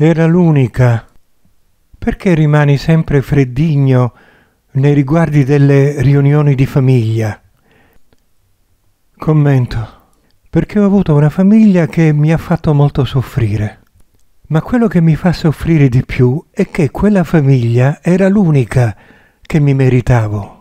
Era l'unica. Perché rimani sempre freddigno nei riguardi delle riunioni di famiglia? Commento. Perché ho avuto una famiglia che mi ha fatto molto soffrire. Ma quello che mi fa soffrire di più è che quella famiglia era l'unica che mi meritavo.